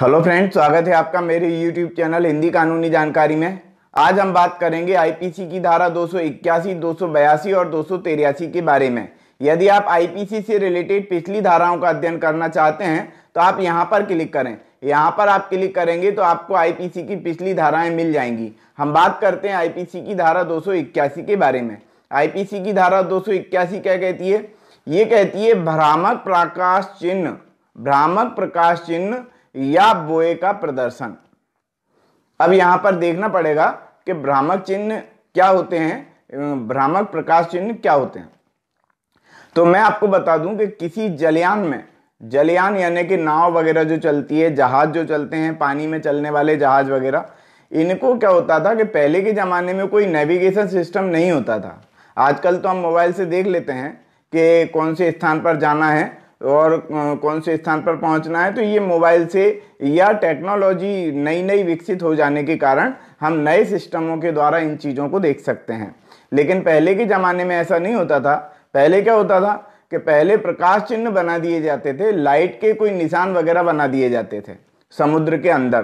Hello friends स्वागत है आपका मेरे यूट्यूब चैनल हिंदी कानूनी जानकारी में आज हम बात करेंगे आईपीसी की धारा दो सौ और दो के बारे में यदि आप आईपीसी से रिलेटेड पिछली धाराओं का अध्ययन करना चाहते हैं तो आप यहां पर क्लिक करें यहां पर आप क्लिक करेंगे तो आपको आईपीसी की पिछली धाराएं मिल जाएंगी हम बात करते हैं आईपीसी की धारा दो के बारे में आईपीसी की धारा दो क्या कहती है ये कहती है भ्रामक प्रकाश चिन्ह भ्रामक प्रकाश चिन्ह या बोए का प्रदर्शन अब यहां पर देखना पड़ेगा कि भ्रामक चिन्ह क्या होते हैं भ्रामक प्रकाश चिन्ह क्या होते हैं तो मैं आपको बता दूं कि किसी जलयान में जलयान यानी कि नाव वगैरह जो चलती है जहाज जो चलते हैं पानी में चलने वाले जहाज वगैरह इनको क्या होता था कि पहले के ज़माने में कोई नेविगेशन सिस्टम नहीं होता था आजकल तो हम मोबाइल से देख लेते हैं कि कौन से स्थान पर जाना है और कौन से स्थान पर पहुंचना है तो ये मोबाइल से या टेक्नोलॉजी नई नई विकसित हो जाने के कारण हम नए सिस्टमों के द्वारा इन चीज़ों को देख सकते हैं लेकिन पहले के ज़माने में ऐसा नहीं होता था पहले क्या होता था कि पहले प्रकाश चिन्ह बना दिए जाते थे लाइट के कोई निशान वगैरह बना दिए जाते थे समुद्र के अंदर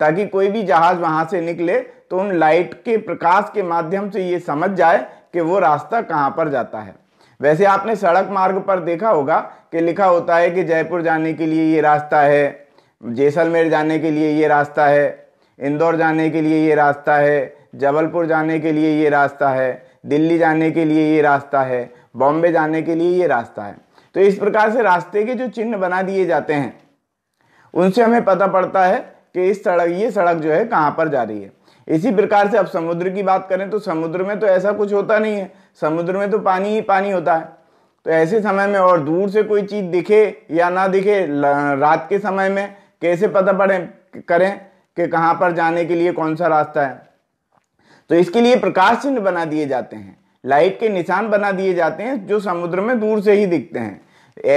ताकि कोई भी जहाज़ वहाँ से निकले तो उन लाइट के प्रकाश के माध्यम से ये समझ जाए कि वो रास्ता कहाँ पर जाता है वैसे आपने सड़क मार्ग पर देखा होगा कि लिखा होता है कि जयपुर जाने के लिए ये रास्ता है जैसलमेर जाने के लिए ये रास्ता है इंदौर जाने के लिए ये रास्ता है जबलपुर जाने के लिए ये रास्ता है दिल्ली जाने के लिए ये रास्ता है बॉम्बे जाने के लिए ये रास्ता है तो इस प्रकार से रास्ते के जो चिन्ह बना दिए जाते हैं उनसे हमें पता पड़ता है कि इस सड़क ये सड़क जो है कहाँ पर जा रही है इसी प्रकार से अब समुद्र की बात करें तो समुद्र में तो ऐसा कुछ होता नहीं है समुद्र में तो पानी ही पानी होता है तो ऐसे समय में और दूर से कोई चीज़ दिखे या ना दिखे रात के समय में कैसे पता पड़े करें कि कहाँ पर जाने के लिए कौन सा रास्ता है तो इसके लिए प्रकाश चिन्ह बना दिए जाते हैं लाइट के निशान बना दिए जाते हैं जो समुद्र में दूर से ही दिखते हैं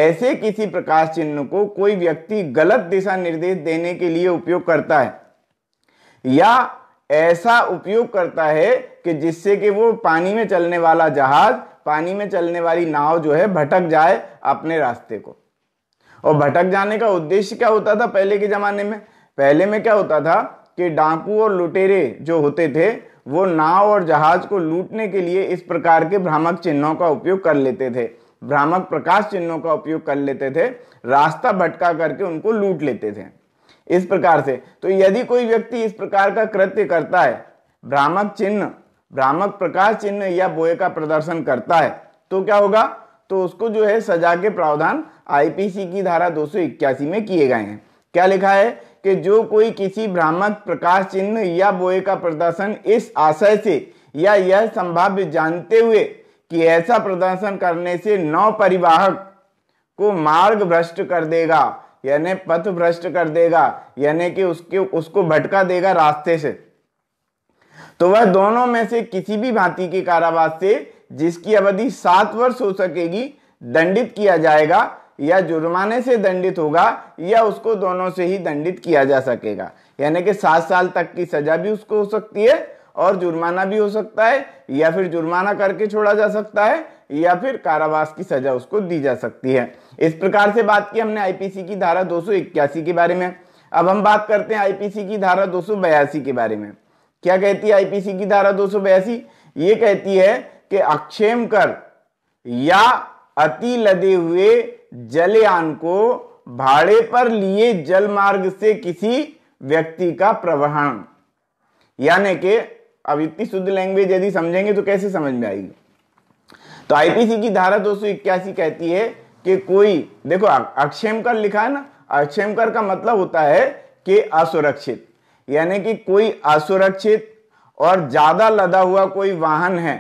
ऐसे किसी प्रकाश चिन्ह को कोई व्यक्ति गलत दिशा निर्देश देने के लिए उपयोग करता है या ऐसा उपयोग करता है कि जिससे कि वो पानी में चलने वाला जहाज पानी में चलने वाली नाव जो है भटक जाए अपने रास्ते को और भटक जाने का उद्देश्य क्या होता था पहले के ज़माने में पहले में क्या होता था कि डाकू और लुटेरे जो होते थे वो नाव और जहाज को लूटने के लिए इस प्रकार के भ्रामक चिन्हों का उपयोग कर लेते थे भ्रामक प्रकाश चिन्हों का उपयोग कर लेते थे रास्ता भटका करके उनको लूट लेते थे इस प्रकार से तो यदि कोई व्यक्ति इस प्रकार का कृत्य करता है भ्रामक चिन्ह भ्रामक प्रकाश चिन्ह या बोए का प्रदर्शन करता है तो क्या होगा तो उसको जो है सजा के प्रावधान आईपीसी की धारा दो में किए गए हैं क्या लिखा है कि जो कोई किसी भ्रामक प्रकाश चिन्ह या बोए का प्रदर्शन इस आशय से या यह संभाव्य जानते हुए कि ऐसा प्रदर्शन करने से नौ परिवाहक को मार्ग भ्रष्ट कर देगा यानी पथ भ्रष्ट कर देगा यानी कि उसके उसको भटका देगा रास्ते से तो वह दोनों में से किसी भी भांति के कारावास से जिसकी अवधि सात वर्ष हो सकेगी दंडित किया जाएगा या जुर्माने से दंडित होगा या उसको दोनों से ही दंडित किया जा सकेगा यानी कि सात साल तक की सजा भी उसको हो सकती है और जुर्माना भी हो सकता है या फिर जुर्माना करके छोड़ा जा सकता है या फिर कारावास की सजा उसको दी जा सकती है इस प्रकार से बात की हमने आईपीसी की धारा दो के बारे में अब हम बात करते हैं आईपीसी की धारा दो के बारे में क्या कहती है आईपीसी की धारा दो ये कहती है कि अक्षेम कर या अति लदे हुए जलयान को भाड़े पर लिए जल मार्ग से किसी व्यक्ति का प्रवहन यानी कि अब इतनी शुद्ध लैंग्वेज यदि समझेंगे तो कैसे समझ में आएगी तो आईपीसी की धारा दो कहती है कि कोई देखो अक्षेम कर लिखा है ना अक्षेम कर का मतलब होता है कि असुरक्षित यानी कि कोई असुरक्षित और ज़्यादा लदा हुआ कोई वाहन है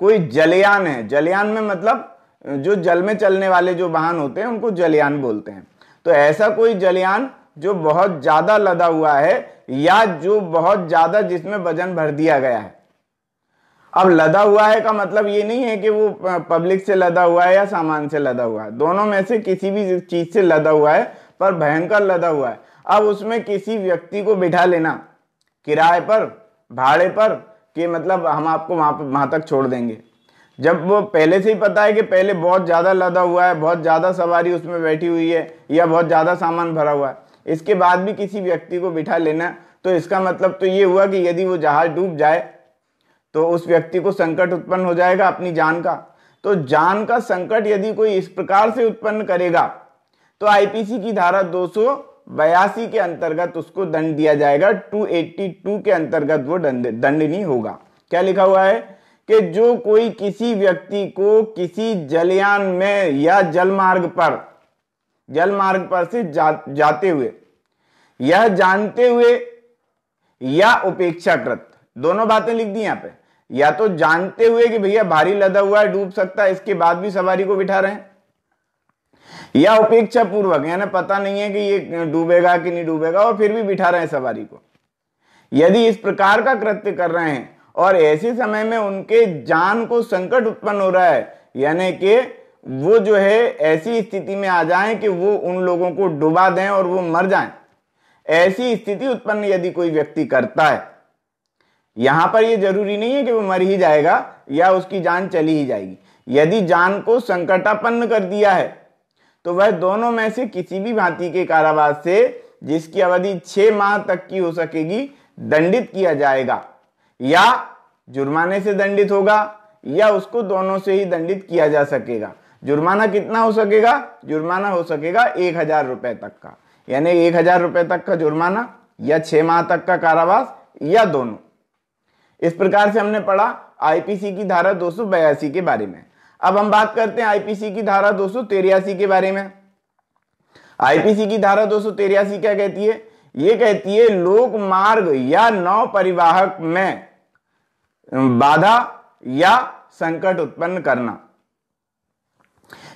कोई जलयान है जलयान में मतलब जो जल में चलने वाले जो वाहन होते हैं उनको जलयान बोलते हैं तो ऐसा कोई जलयान जो बहुत ज्यादा लदा हुआ है या जो बहुत ज्यादा जिसमें वजन भर दिया गया है अब लदा हुआ है का मतलब ये नहीं है कि वो पब्लिक से लदा हुआ है या सामान से लदा हुआ है दोनों में से किसी भी चीज से लदा हुआ है पर भयंकर लदा हुआ है अब उसमें किसी व्यक्ति को बिठा लेना किराए पर भाड़े पर कि मतलब हम आपको वहां पर वहां तक छोड़ देंगे जब वो पहले से ही पता है कि पहले बहुत ज़्यादा लदा हुआ है बहुत ज़्यादा सवारी उसमें बैठी हुई है या बहुत ज़्यादा सामान भरा हुआ है इसके बाद भी किसी व्यक्ति को बिठा लेना तो इसका मतलब तो ये हुआ कि यदि वो जहाज डूब जाए तो उस व्यक्ति को संकट उत्पन्न हो जाएगा अपनी जान का तो जान का संकट यदि कोई इस प्रकार से उत्पन्न करेगा तो आईपीसी की धारा दो बयासी के अंतर्गत उसको दंड दिया जाएगा 282 के अंतर्गत वो दंड दंडनीय होगा क्या लिखा हुआ है कि जो कोई किसी व्यक्ति को किसी जलयान में या जलमार्ग पर जल मार्ग पर से जा, जाते हुए यह जानते हुए या उपेक्षाकृत दोनों बातें लिख दी यहां पे या तो जानते हुए कि भैया भारी लदा हुआ है डूब सकता है इसके बाद भी सवारी को बिठा रहे हैं या उपेक्षा पूर्वक यानी पता नहीं है कि ये डूबेगा कि नहीं डूबेगा और फिर भी बिठा रहे हैं सवारी को यदि इस प्रकार का कृत्य कर रहे हैं और ऐसे समय में उनके जान को संकट उत्पन्न हो रहा है यानी कि वो जो है ऐसी स्थिति में आ जाएं कि वो उन लोगों को डुबा दें और वो मर जाएं ऐसी स्थिति उत्पन्न यदि कोई व्यक्ति करता है यहां पर यह जरूरी नहीं है कि वो मर ही जाएगा या उसकी जान चली ही जाएगी यदि जान को संकटापन्न कर दिया है तो वह दोनों में से किसी भी भांति के कारावास से जिसकी अवधि छह माह तक की हो सकेगी दंडित किया जाएगा या जुर्माने से दंडित होगा या उसको दोनों से ही दंडित किया जा सकेगा जुर्माना कितना हो सकेगा जुर्माना हो सकेगा एक हजार रुपए तक का यानी एक हजार रुपए तक का जुर्माना या छह माह तक का कारावास या दोनों इस प्रकार से हमने पढ़ा आईपीसी की धारा दो के बारे में अब हम बात करते हैं आईपीसी की धारा दो के बारे में आईपीसी की धारा दो क्या कहती है ये कहती है लोक मार्ग या नौ परिवाहक में बाधा या संकट उत्पन्न करना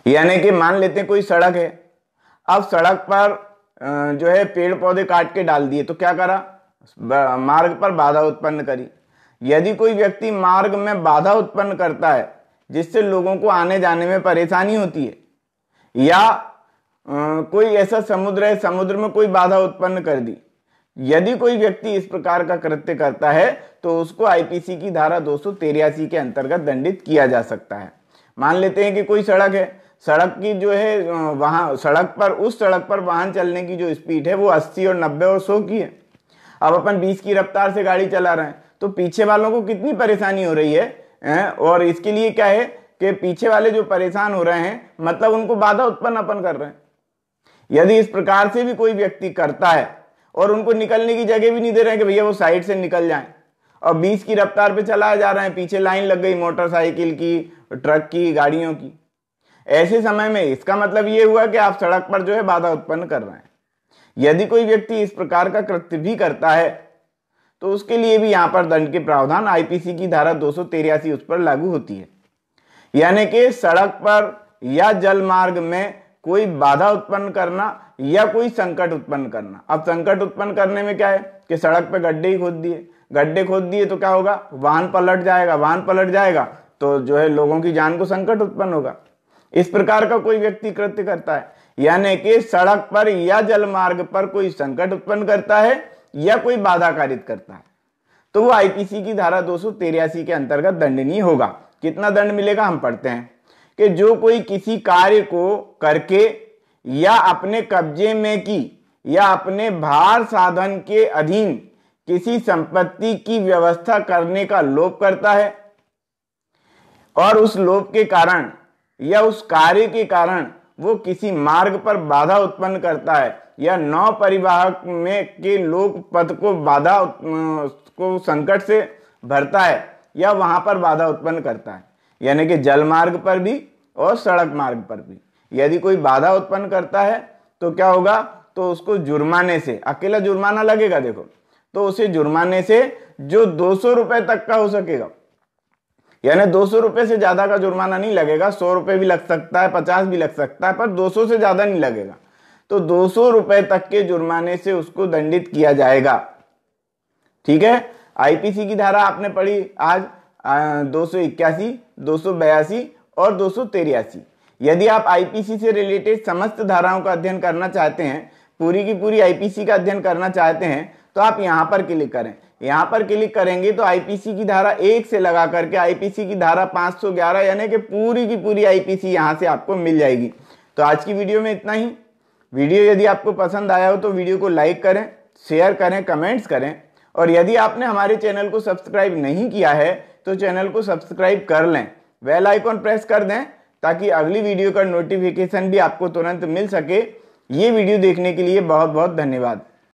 यानी कि मान लेते हैं कोई सड़क है अब सड़क पर जो है पेड़ पौधे काट के डाल दिए तो क्या करा मार्ग पर बाधा उत्पन्न करी यदि कोई व्यक्ति मार्ग में बाधा उत्पन्न करता है जिससे लोगों को आने जाने में परेशानी होती है या कोई ऐसा समुद्र है समुद्र में कोई बाधा उत्पन्न कर दी यदि कोई व्यक्ति इस प्रकार का कृत्य करता है तो उसको आईपीसी की धारा दो के अंतर्गत दंडित किया जा सकता है मान लेते हैं कि कोई सड़क है सड़क की जो है वहाँ सड़क पर उस सड़क पर वाहन चलने की जो स्पीड है वो अस्सी और नब्बे और सौ की है अब अपन बीस की रफ्तार से गाड़ी चला रहे हैं तो पीछे वालों को कितनी परेशानी हो रही है हैं? और इसके लिए क्या है कि पीछे वाले जो परेशान हो रहे हैं मतलब उनको बाधा उत्पन्न अपन कर रहे हैं यदि इस प्रकार से भी कोई व्यक्ति करता है और उनको निकलने की जगह भी नहीं दे रहे हैं कि भैया वो साइड से निकल जाएं और 20 की रफ्तार पे चलाए जा रहे हैं पीछे लाइन लग गई मोटरसाइकिल की ट्रक की गाड़ियों की ऐसे समय में इसका मतलब ये हुआ कि आप सड़क पर जो है बाधा उत्पन्न कर रहे हैं यदि कोई व्यक्ति इस प्रकार का कृत्य भी करता है तो उसके लिए भी यहां पर दंड के प्रावधान आईपीसी की धारा दो उस पर लागू होती है यानी कि सड़क पर या जल मार्ग में कोई बाधा उत्पन्न करना या कोई संकट उत्पन्न करना अब संकट उत्पन्न करने में क्या है कि सड़क पर गड्ढे ही खोद दिए गड्ढे खोद दिए तो क्या होगा वाहन पलट जाएगा वाहन पलट जाएगा तो जो है लोगों की जान को संकट उत्पन्न होगा इस प्रकार का कोई व्यक्ति कृत्य करता है यानी कि सड़क पर या जल मार्ग पर कोई संकट उत्पन्न करता है या कोई बाधा कारित करता है तो वो आईपीसी की धारा दो के अंतर्गत दंडनीय होगा कितना दंड मिलेगा हम पढ़ते हैं कि जो कोई किसी कार्य को करके या अपने कब्जे में की या अपने भार साधन के अधीन किसी संपत्ति की व्यवस्था करने का लोप करता है और उस लोप के कारण या उस कार्य के कारण वो किसी मार्ग पर बाधा उत्पन्न करता है या नौ परिवाहक में के लोक पद को बाधा को संकट से भरता है या वहां पर बाधा उत्पन्न करता है यानी कि जल मार्ग पर भी और सड़क मार्ग पर भी यदि कोई बाधा उत्पन्न करता है तो क्या होगा तो उसको जुर्माने से अकेला जुर्माना लगेगा देखो तो उसे जुर्माने से जो दो सौ रुपए तक का हो सकेगा यानी दो सौ रुपये से ज़्यादा का जुर्माना नहीं लगेगा सौ रुपये भी लग सकता है पचास भी लग सकता है पर दो सौ से ज़्यादा नहीं लगेगा तो दो सौ रुपये तक के जुर्माने से उसको दंडित किया जाएगा ठीक है आईपीसी की धारा आपने पढ़ी आज दो सौ इक्यासी दो सौ बयासी और दो सौ तेरासी यदि आप आईपीसी से रिलेटेड समस्त धाराओं का अध्ययन करना चाहते हैं पूरी की पूरी आईपीसी का अध्ययन करना चाहते हैं तो आप यहाँ पर क्लिक करें यहां पर क्लिक करेंगे तो आईपीसी की धारा एक से लगा करके आईपीसी की धारा 511 यानी कि पूरी की पूरी आईपीसी यहां से आपको मिल जाएगी तो आज की वीडियो में इतना ही वीडियो यदि आपको पसंद आया हो तो वीडियो को लाइक करें शेयर करें कमेंट्स करें और यदि आपने हमारे चैनल को सब्सक्राइब नहीं किया है तो चैनल को सब्सक्राइब कर लें वेल आइकॉन प्रेस कर दें ताकि अगली वीडियो का नोटिफिकेशन भी आपको तुरंत मिल सके ये वीडियो देखने के लिए बहुत बहुत धन्यवाद